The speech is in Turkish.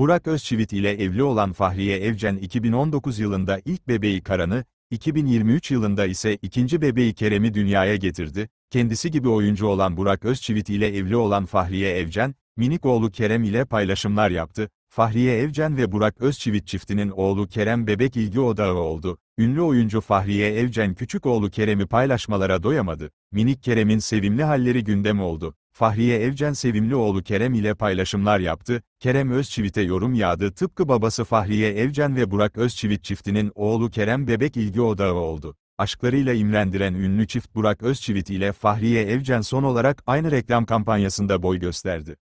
Burak Özçivit ile evli olan Fahriye Evcen 2019 yılında ilk bebeği Karan'ı, 2023 yılında ise ikinci bebeği Kerem'i dünyaya getirdi. Kendisi gibi oyuncu olan Burak Özçivit ile evli olan Fahriye Evcen, minik oğlu Kerem ile paylaşımlar yaptı. Fahriye Evcen ve Burak Özçivit çiftinin oğlu Kerem bebek ilgi odağı oldu. Ünlü oyuncu Fahriye Evcen küçük oğlu Kerem'i paylaşmalara doyamadı. Minik Kerem'in sevimli halleri gündem oldu. Fahriye Evcen sevimli oğlu Kerem ile paylaşımlar yaptı, Kerem Özçivit'e yorum yağdı tıpkı babası Fahriye Evcen ve Burak Özçivit çiftinin oğlu Kerem Bebek ilgi odağı oldu. Aşklarıyla imrendiren ünlü çift Burak Özçivit ile Fahriye Evcen son olarak aynı reklam kampanyasında boy gösterdi.